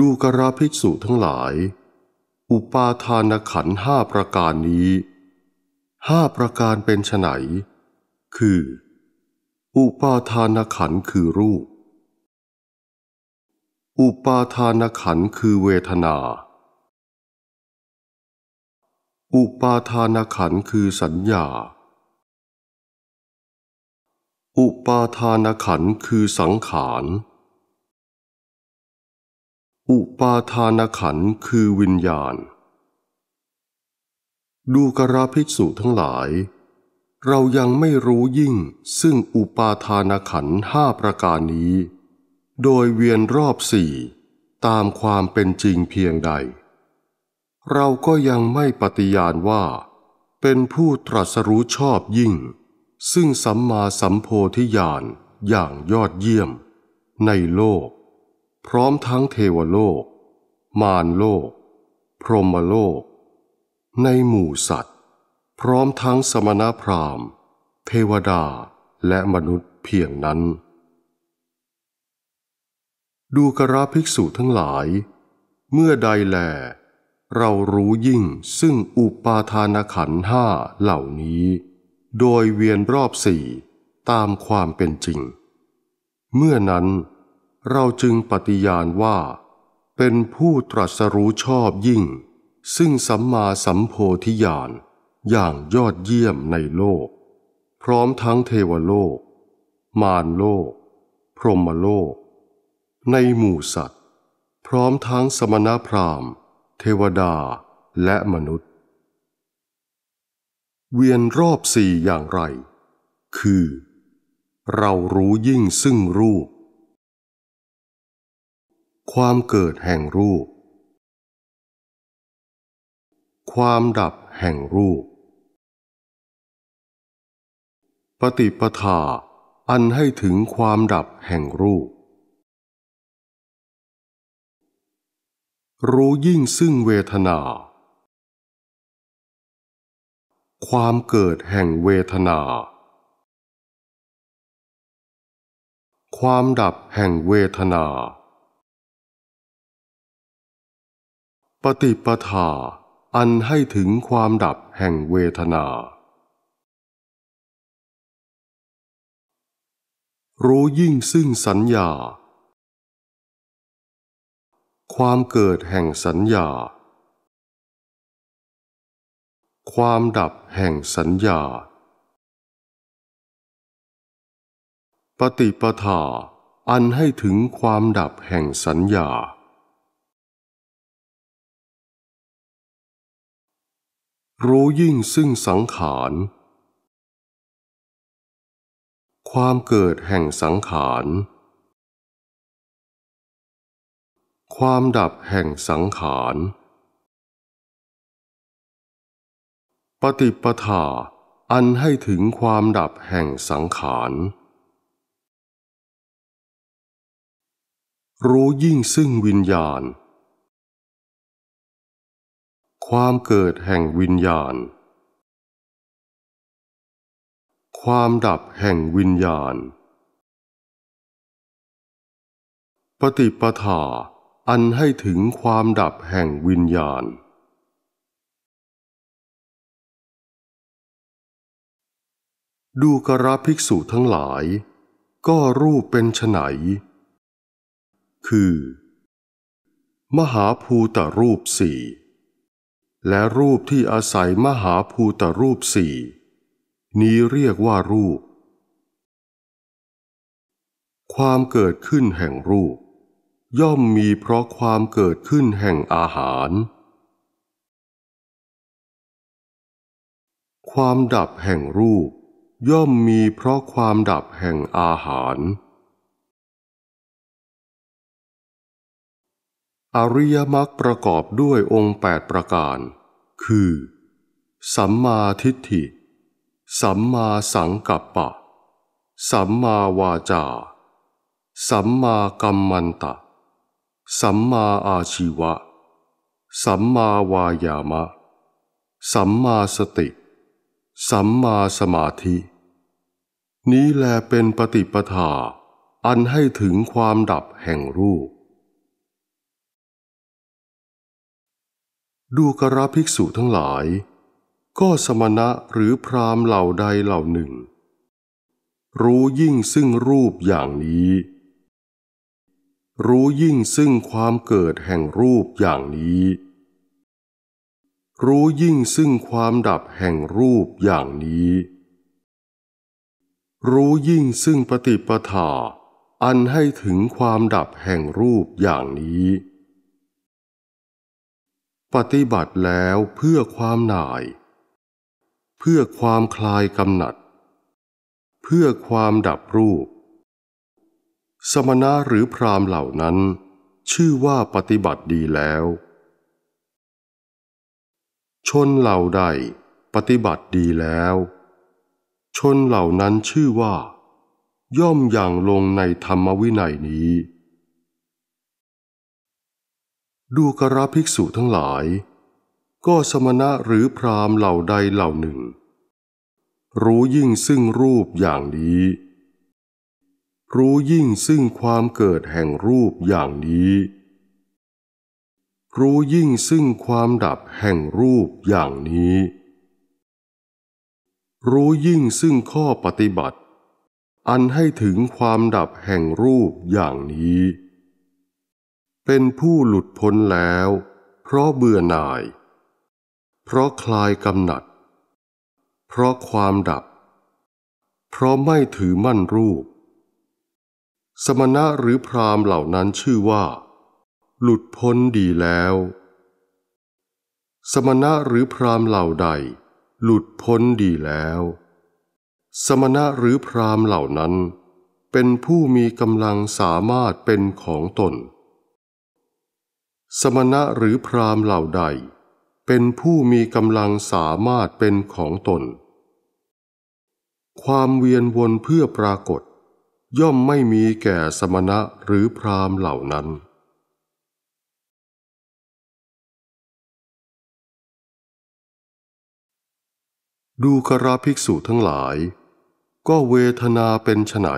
ดูกราภิกษุทั้งหลาย อุปาทานขันห้าประการนี้ ห้าประการเป็นไฉนคือ อุปาทานขันคือรูป อุปาทานขันคือเวทนา อุปาทานขันคือสัญญา อุปาทานขันคือสังขารอุปาทานขันคือวิญญาณ ดูกราภิกษุทั้งหลาย เรายังไม่รู้ยิ่ง ซึ่งอุปาทานขันห้าประการนี้ โดยเวียนรอบสี่ ตามความเป็นจริงเพียงใด เราก็ยังไม่ปฏิญาณว่า เป็นผู้ตรัสรู้ชอบยิ่ง ซึ่งสัมมาสัมโพธิญาณอย่างยอดเยี่ยมในโลกพร้อมทั้งเทวโลก มารโลก พรหมโลก ในหมู่สัตว์ พร้อมทั้งสมณพราหมณ์เทวดาและมนุษย์เพียงนั้น ดูกราภิกษุทั้งหลาย เมื่อใดแลเรารู้ยิ่งซึ่งอุปาทานขันห้าเหล่านี้ โดยเวียนรอบสี่ตามความเป็นจริง เมื่อนั้นเราจึงปฏิญาณว่า เป็นผู้ตรัสรู้ชอบยิ่ง ซึ่งสัมมาสัมโพธิญาณอย่างยอดเยี่ยมในโลก พร้อมทั้งเทวโลก มารโลก พรหมโลก ในหมู่สัตว์ พร้อมทั้งสมณพราหมณ์ เทวดาและมนุษย์ เวียนรอบสี่อย่างไร คือ เรารู้ยิ่งซึ่งรูปความเกิดแห่งรูป ความดับแห่งรูป ปฏิปทา อันให้ถึงความดับแห่งรูป รู้ยิ่งซึ่งเวทนา ความเกิดแห่งเวทนา ความดับแห่งเวทนาปฏิปทาอันให้ถึงความดับแห่งเวทนา รู้ยิ่งซึ่งสัญญา ความเกิดแห่งสัญญา ความดับแห่งสัญญา ปฏิปทา อันให้ถึงความดับแห่งสัญญารู้ยิ่งซึ่งสังขาร ความเกิดแห่งสังขาร ความดับแห่งสังขาร ปฏิปทาอันให้ถึงความดับแห่งสังขาร รู้ยิ่งซึ่งวิญญาณความเกิดแห่งวิญญาณ ความดับแห่งวิญญาณ ปฏิปทาอันให้ถึงความดับแห่งวิญญาณ ดูกราภิกษุทั้งหลาย ก็รูปเป็นไนคือ มหาภูตรูปสี่และรูปที่อาศัยมหาภูตรูปสี่นี้เรียกว่ารูป ความเกิดขึ้นแห่งรูป ย่อมมีเพราะความเกิดขึ้นแห่งอาหาร ความดับแห่งรูป ย่อมมีเพราะความดับแห่งอาหารอริยมรรคประกอบด้วยองค์8ประการ คือ สัมมาทิฏฐิ สัมมาสังกัปปะ สัมมาวาจา สัมมากรรมันตะ สัมมาอาชีวะ สัมมาวายามะ สัมมาสติ สัมมาสมาธิ นี้แลเป็นปฏิปทา อันให้ถึงความดับแห่งรูปดูกระภิกษุทั้งหลาย ก็สมณะหรือพรามเหล่าใดเหล่าหนึ่ง รู้ยิ่งซึ่งรูปอย่างนี้ รู้ยิ่งซึ่งความเกิดแห่งรูปอย่างนี้ รู้ยิ่งซึ่งความดับแห่งรูปอย่างนี้ รู้ยิ่งซึ่งปฏิปทา อันให้ถึงความดับแห่งรูปอย่างนี้ปฏิบัติแล้วเพื่อความหน่าย เพื่อความคลายกำหนัด เพื่อความดับรูป สมณะหรือพรามเหล่านั้น ชื่อว่าปฏิบัติดีแล้ว ชนเหล่าใดปฏิบัติดีแล้ว ชนเหล่านั้นชื่อว่า ย่อมอย่างลงในธรรมวินัยนี้ดูกราภิกษุทั้งหลายก็สมณะหรือพรามเหล่าใดเหล่าหนึ่ง รู้ยิ่งซึ่งรูปอย่างนี้ รู้ยิ่งซึ่งความเกิดแห่งรูปอย่างนี้ รู้ยิ่งซึ่งความดับแห่งรูปอย่างนี้ รู้ยิ่งซึ่งข้อปฏิบัติ อันให้ถึงความดับแห่งรูปอย่างนี้เป็นผู้หลุดพ้นแล้ว เพราะเบื่อหน่าย เพราะคลายกำหนัด เพราะความดับ เพราะไม่ถือมั่นรูป สมณะหรือพรามเหล่านั้นชื่อว่า หลุดพ้นดีแล้ว สมณะหรือพรามเหล่าใด หลุดพ้นดีแล้ว สมณะหรือพรามเหล่านั้น เป็นผู้มีกำลังสามารถเป็นของตนสมณะหรือพรามเหล่าใดเป็นผู้มีกำลังสามารถเป็นของตน ความเวียนวนเพื่อปรากฏย่อมไม่มีแก่สมณะหรือพรามเหล่านั้น ดูกราภิกษุทั้งหลาย ก็เวทนาเป็นไฉน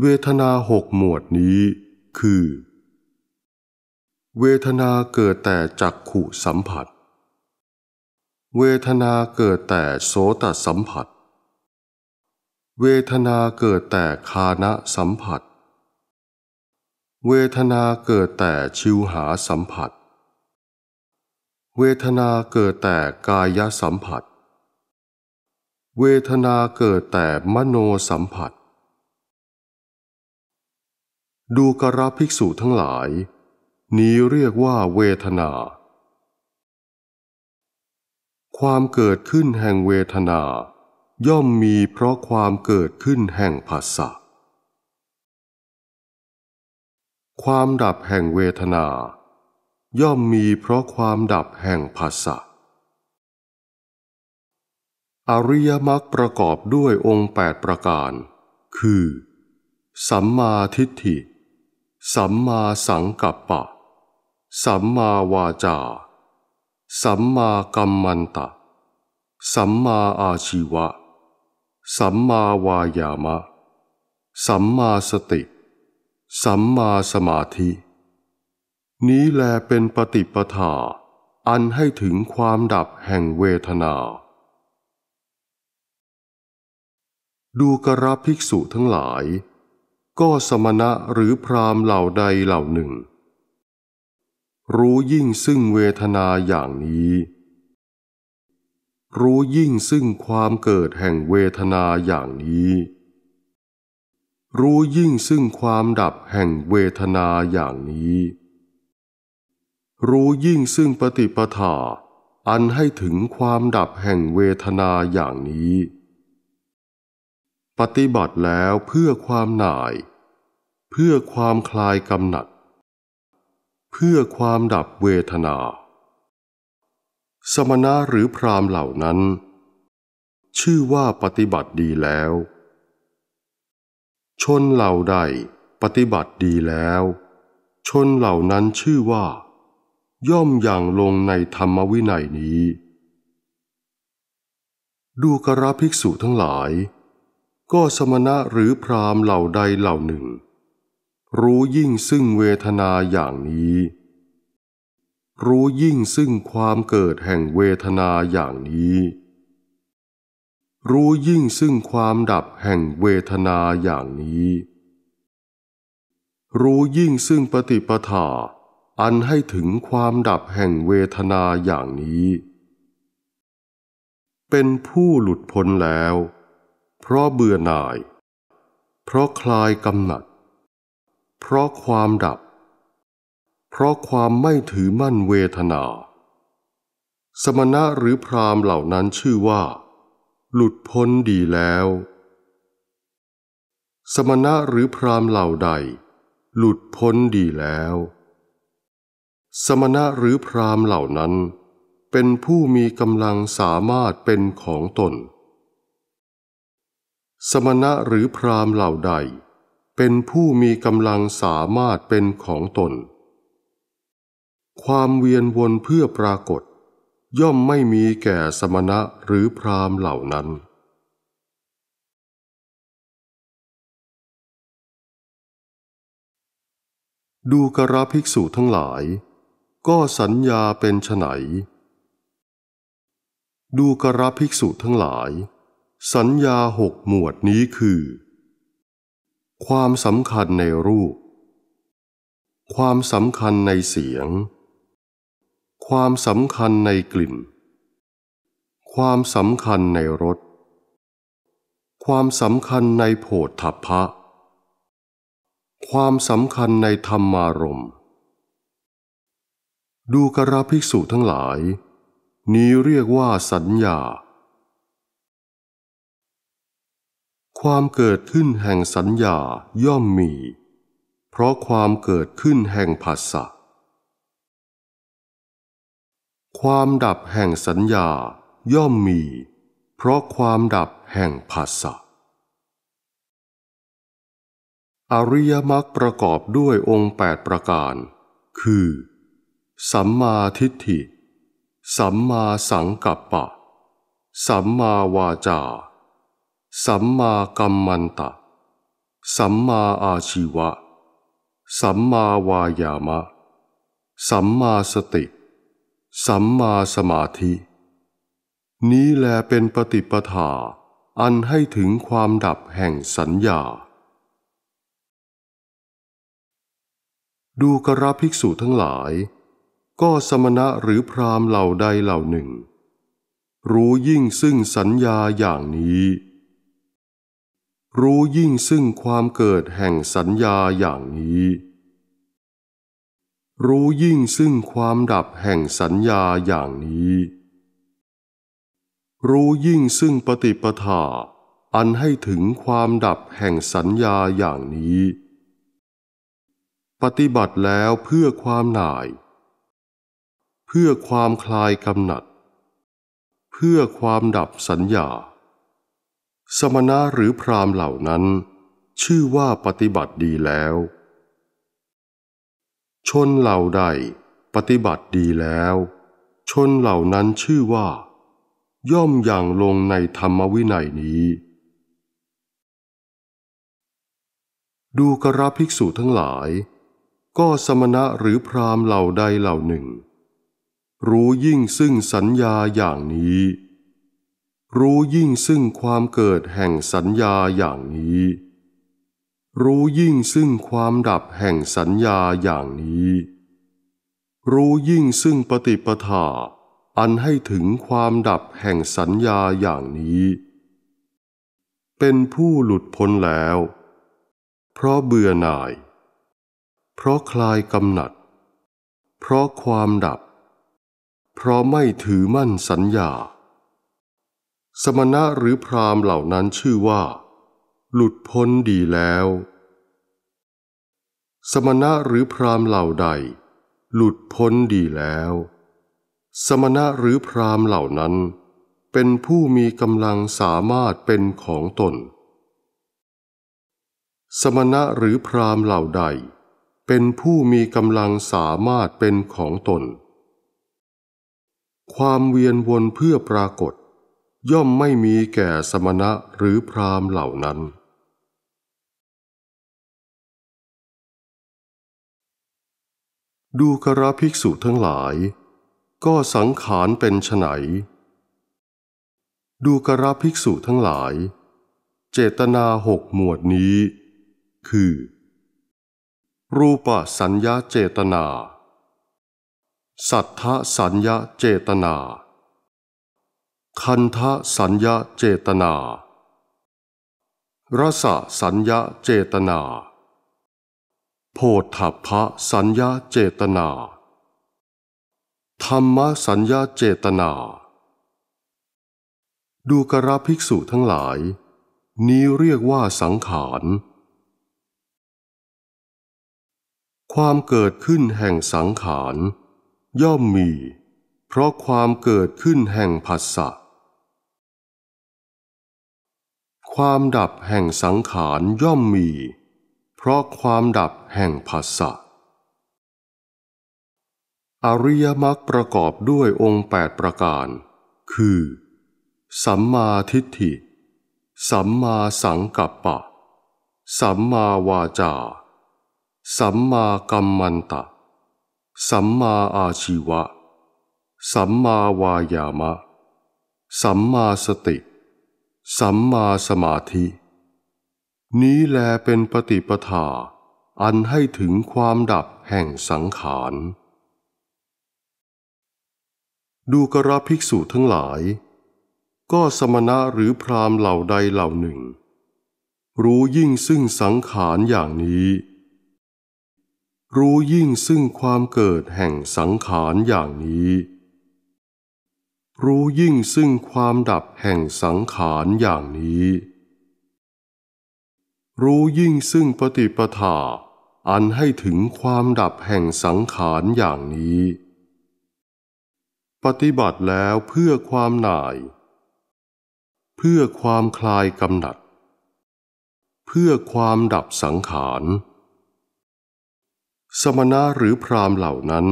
เวทนาหกหมวดนี้คือเวทนาเกิดแต่จักขุสัมผัส เวทนาเกิดแต่โสตสัมผัส เวทนาเกิดแต่คานะสัมผัส เวทนาเกิดแต่ชิวหาสัมผัส เวทนาเกิดแต่กายสัมผัส เวทนาเกิดแต่มโนสัมผัส ดูกราภิกษุทั้งหลายนี้เรียกว่าเวทนา ความเกิดขึ้นแห่งเวทนา ย่อมมีเพราะความเกิดขึ้นแห่งภาษะ ความดับแห่งเวทนา ย่อมมีเพราะความดับแห่งภาษะ อริยมรรคประกอบด้วยองค์ 8 ประการ คือ สัมมาทิฏฐิ สัมมาสังกัปปะสัมมาวาจา สัมมากัมมันตะ สัมมาอาชีวะ สัมมาวายามะ สัมมาสติ สัมมาสมาธิ นี้แลเป็นปฏิปทา อันให้ถึงความดับแห่งเวทนา ดูกระภิกษุทั้งหลาย ก็สมณะหรือพรามเหล่าใดเหล่าหนึ่งรู้ยิ่งซึ่งเวทนาอย่างนี้ รู้ยิ่งซึ่งความเกิดแห่งเวทนาอย่างนี้ รู้ยิ่งซึ่งความดับแห่งเวทนาอย่างนี้ รู้ยิ่งซึ่งปฏิปทา อันให้ถึงความดับแห่งเวทนาอย่างนี้ ปฏิบัติแล้วเพื่อความหน่าย เพื่อความคลายกำหนัดเพื่อความดับเวทนา สมณะหรือพรามเหล่านั้น ชื่อว่าปฏิบัติดีแล้ว ชนเหล่าใดปฏิบัติดีแล้ว ชนเหล่านั้นชื่อว่า ย่อมอย่างลงในธรรมวินัยนี้ ดูกระภิกษุทั้งหลาย ก็สมณะหรือพรามเหล่าใดเหล่าหนึ่งรู้ยิ่งซึ่งเวทนาอย่างนี้ รู้ยิ่งซึ่งความเกิดแห่งเวทนาอย่างนี้ รู้ยิ่งซึ่งความดับแห่งเวทนาอย่างนี้ รู้ยิ่งซึ่งปฏิปทา อันให้ถึงความดับแห่งเวทนาอย่างนี้ เป็นผู้หลุดพ้นแล้ว เพราะเบื่อหน่าย เพราะคลายกำหนัดเพราะความดับ เพราะความไม่ถือมั่นเวทนา สมณะหรือพรามเหล่านั้นชื่อว่า หลุดพ้นดีแล้ว สมณะหรือพรามเหล่าใด หลุดพ้นดีแล้ว สมณะหรือพรามเหล่านั้น เป็นผู้มีกำลังสามารถเป็นของตน สมณะหรือพรามเหล่าใดเป็นผู้มีกำลังสามารถเป็นของตน ความเวียนวนเพื่อปรากฏย่อมไม่มีแก่สมณะหรือพราหมณ์เหล่านั้น ดูกระภิกษุทั้งหลาย ก็สัญญาเป็นไฉนดูกระภิกษุทั้งหลาย สัญญาหกหมวดนี้คือความสำคัญในรูป ความสำคัญในเสียง ความสำคัญในกลิ่น ความสำคัญในรส ความสำคัญในโผฏฐัพพะ ความสำคัญในธรรมารม ดูกระภิกษุทั้งหลาย นี้เรียกว่าสัญญาความเกิดขึ้นแห่งสัญญาย่อมมี เพราะความเกิดขึ้นแห่งภาษะความดับแห่งสัญญาย่อมมี เพราะความดับแห่งภาษะอริยมรรคประกอบด้วยองค์แปดประการ คือ สัมมาทิฏฐิ สัมมาสังกัปปะ สัมมาวาจาสัมมากัมมันตะ สัมมาอาชีวะ สัมมาวายามะ สัมมาสติ สัมมาสมาธิ นี้แลเป็นปฏิปทา อันให้ถึงความดับแห่งสัญญา ดูกระภิกษุทั้งหลาย ก็สมณะหรือพรามเหล่าใดเหล่าหนึ่ง รู้ยิ่งซึ่งสัญญาอย่างนี้รู้ยิ่งซึ่งความเกิดแห่งสัญญาอย่างนี้ รู้ยิ่งซึ่งความดับแห่งสัญญาอย่างนี้ รู้ยิ่งซึ่งปฏิปทา อันให้ถึงความดับแห่งสัญญาอย่างนี้ ปฏิบัติแล้วเพื่อความหน่าย เพื่อความคลายกำหนัด เพื่อความดับสัญญาสมณะหรือพราหมณ์เหล่านั้น ชื่อว่าปฏิบัติดีแล้ว ชนเหล่าใดปฏิบัติดีแล้ว ชนเหล่านั้นชื่อว่า ย่อมอย่างลงในธรรมวินัยนี้ ดูกระภิกษุทั้งหลาย ก็สมณะหรือพราหมณ์เหล่าใดเหล่าหนึ่ง รู้ยิ่งซึ่งสัญญาอย่างนี้รู้ยิ่งซึ่งความเกิดแห่งสัญญาอย่างนี้ รู้ยิ่งซึ่งความดับแห่งสัญญาอย่างนี้ รู้ยิ่งซึ่งปฏิปทา อันให้ถึงความดับแห่งสัญญาอย่างนี้ เป็นผู้หลุดพ้นแล้ว เพราะเบื่อหน่าย เพราะคลายกำหนัด เพราะความดับ เพราะไม่ถือมั่นสัญญาสมณะหรือพรามเหล่านั้นชื่อว่า หลุดพ้นดีแล้ว สมณะหรือพรามเหล่าใด หลุดพ้นดีแล้ว สมณะหรือพรามเหล่านั้น เป็นผู้มีกำลังสามารถเป็นของตน สมณะหรือพรามเหล่าใด เป็นผู้มีกำลังสามารถเป็นของตน ความเวียนวนเพื่อปรากฏย่อมไม่มีแก่สมณะหรือพราหมณ์เหล่านั้น ดูกระภิกษุทั้งหลายก็สังขารเป็นไฉนดูกระภิกษุทั้งหลาย เจตนาหกหมวดนี้ คือ รูปสัญญาเจตนา สัทธสัญญาเจตนาคันทะสัญญาเจตนา รสะสัญญาเจตนา โพธพะสัญญาเจตนา ธรรมสัญญาเจตนา ดูกราภิกษุทั้งหลาย นี้เรียกว่าสังขาร ความเกิดขึ้นแห่งสังขารย่อมมีเพราะความเกิดขึ้นแห่งผัสสะความดับแห่งสังขารย่อมมีเพราะความดับแห่งภาษะอริยมรรคประกอบด้วยองค์แปดประการ คือ สัมมาทิฏฐิ สัมมาสังกัปปะ สัมมาวาจา สัมมากัมมันตะ สัมมาอาชีวะ สัมมาวายามะ สัมมาสติสัมมาสมาธิ นี้แลเป็นปฏิปทา อันให้ถึงความดับแห่งสังขารดูกระภิกษุทั้งหลาย ก็สมณะหรือพรามเหล่าใดเหล่าหนึ่ง รู้ยิ่งซึ่งสังขารอย่างนี้ รู้ยิ่งซึ่งความเกิดแห่งสังขารอย่างนี้รู้ยิ่งซึ่งความดับแห่งสังขารอย่างนี้ รู้ยิ่งซึ่งปฏิปทา อันให้ถึงความดับแห่งสังขารอย่างนี้ ปฏิบัติแล้วเพื่อความหน่าย เพื่อความคลายกำหนัด เพื่อความดับสังขาร สมณะหรือพรามเหล่านั้น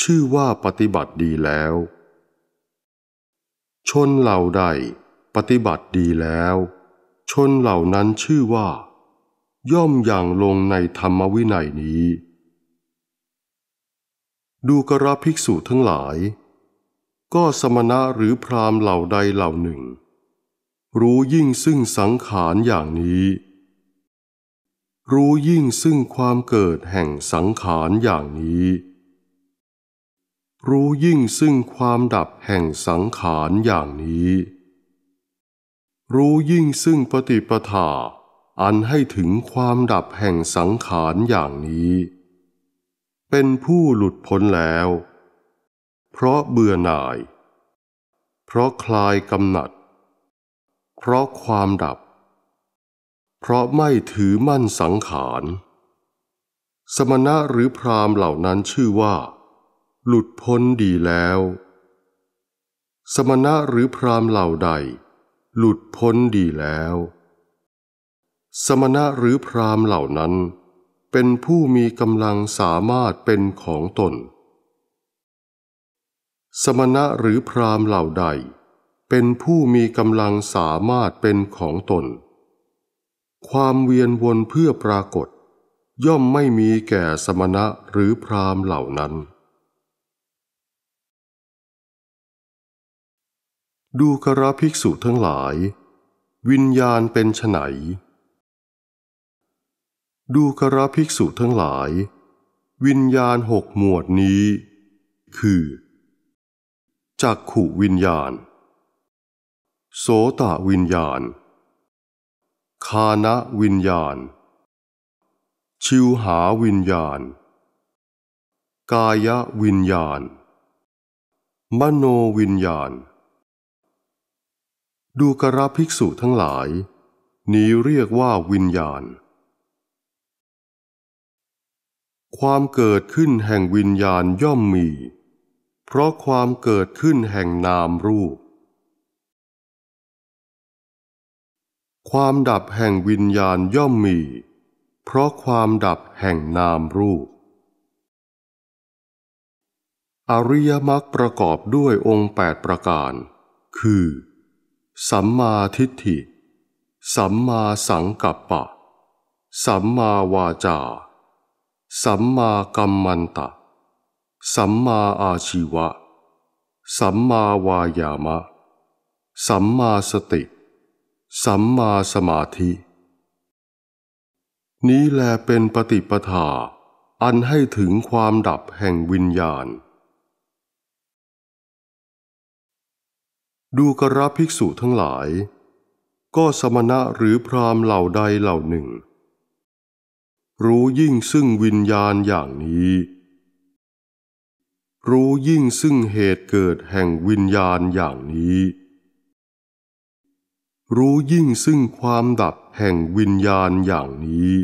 ชื่อว่าปฏิบัติดีแล้วชนเหล่าใดปฏิบัติดีแล้ว ชนเหล่านั้นชื่อว่า ย่อมอย่างลงในธรรมวินัยนี้ ดูกระภิกษุทั้งหลาย ก็สมณะหรือพรามเหล่าใดเหล่าหนึ่ง รู้ยิ่งซึ่งสังขารอย่างนี้ รู้ยิ่งซึ่งความเกิดแห่งสังขารอย่างนี้รู้ยิ่งซึ่งความดับแห่งสังขารอย่างนี้ รู้ยิ่งซึ่งปฏิปทา อันให้ถึงความดับแห่งสังขารอย่างนี้ เป็นผู้หลุดพ้นแล้ว เพราะเบื่อหน่าย เพราะคลายกำหนัด เพราะความดับ เพราะไม่ถือมั่นสังขาร สมณะหรือพรามเหล่านั้นชื่อว่าหลุดพ้นดีแล้ว สมณะหรือพรามเหล่าใด หลุดพ้นดีแล้ว สมณะหรือพรามเหล่านั้น เป็นผู้มีกำลังสามารถเป็นของตน สมณะหรือพรามเหล่าใด เป็นผู้มีกำลังสามารถเป็นของตน ความเวียนวนเพื่อปรากฏ ย่อมไม่มีแก่สมณะหรือพรามเหล่านั้นดูกระภิกษุทั้งหลาย วิญญาณเป็นไนดูกระภิกษุทั้งหลาย วิญญาณหกหมวดนี้คือ จักขุวิญญาณ โสตวิญญาณคานะวิญญาณ ชิวหาวิญญาณ กายวิญญาณมโนวิญญาณดูกระภิกษุทั้งหลาย นี้เรียกว่าวิญญาณ ความเกิดขึ้นแห่งวิญญาณย่อมมี เพราะความเกิดขึ้นแห่งนามรูป ความดับแห่งวิญญาณย่อมมี เพราะความดับแห่งนามรูป อริยมรรคประกอบด้วยองค์แปดประการ คือสัมมาทิฏฐิ สัมมาสังกัปปะ สัมมาวาจา สัมมากัมมันตะ สัมมาอาชีวะ สัมมาวายามะ สัมมาสติ สัมมาสมาธิ นี้แลเป็นปฏิปทา อันให้ถึงความดับแห่งวิญญาณดูกระภิกษุทั้งหลาย ก็สมณะหรือพรามเหล่าใดเหล่าหนึ่ง รู้ยิ่งซึ่งวิญญาณอย่างนี้ รู้ยิ่งซึ่งเหตุเกิดแห่งวิญญาณอย่างนี้ รู้ยิ่งซึ่งความดับแห่งวิญญาณอย่างนี้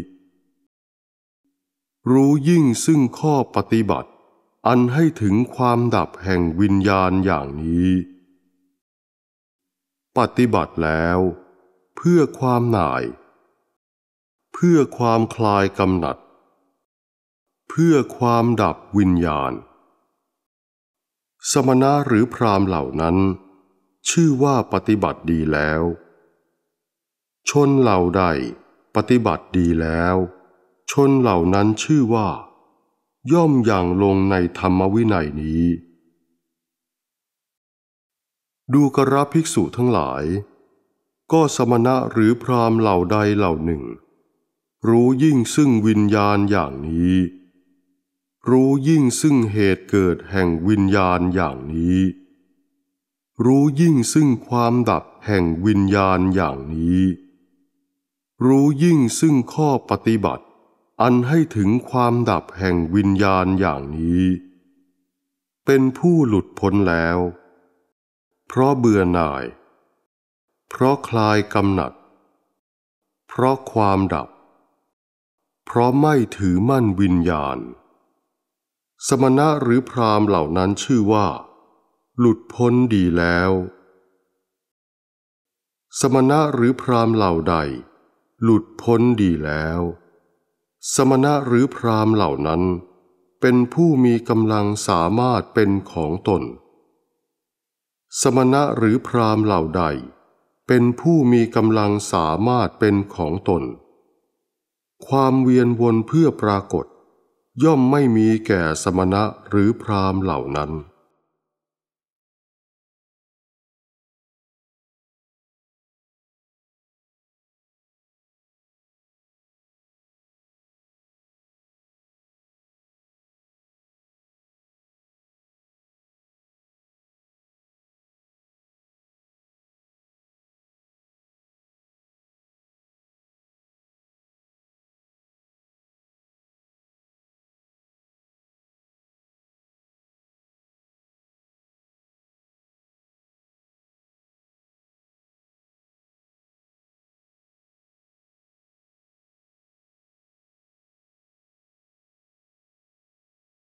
รู้ยิ่งซึ่งข้อปฏิบัติอันให้ถึงความดับแห่งวิญญาณอย่างนี้ปฏิบัติแล้วเพื่อความหน่าย เพื่อความคลายกำหนัด เพื่อความดับวิญญาณ สมณะหรือพรามเหล่านั้น ชื่อว่าปฏิบัติดีแล้ว ชนเหล่าใดปฏิบัติดีแล้ว ชนเหล่านั้นชื่อว่า ย่อมอย่างลงในธรรมวินัยนี้ดูกระภิกษุทั้งหลาย ก็สมณะหรือพรามเหล่าใดเหล่าหนึ่ง รู้ยิ่งซึ่งวิญญาณอย่างนี้ รู้ยิ่งซึ่งเหตุเกิดแห่งวิญญาณอย่างนี้ รู้ยิ่งซึ่งความดับแห่งวิญญาณอย่างนี้ รู้ยิ่งซึ่งข้อปฏิบัติ อันให้ถึงความดับแห่งวิญญาณอย่างนี้ เป็นผู้หลุดพ้นแล้วเพราะเบื่อหน่าย เพราะคลายกำหนัด เพราะความดับ เพราะไม่ถือมั่นวิญญาณ สมณะหรือพรามเหล่านั้นชื่อว่า หลุดพ้นดีแล้ว สมณะหรือพรามเหล่าใด หลุดพ้นดีแล้ว สมณะหรือพรามเหล่านั้น เป็นผู้มีกำลังสามารถเป็นของตนสมณะหรือพราหมณ์เหล่าใด เป็นผู้มีกำลังสามารถเป็นของตน ความเวียนวนเพื่อปรากฏ ย่อมไม่มีแก่สมณะหรือพราหมณ์เหล่านั้น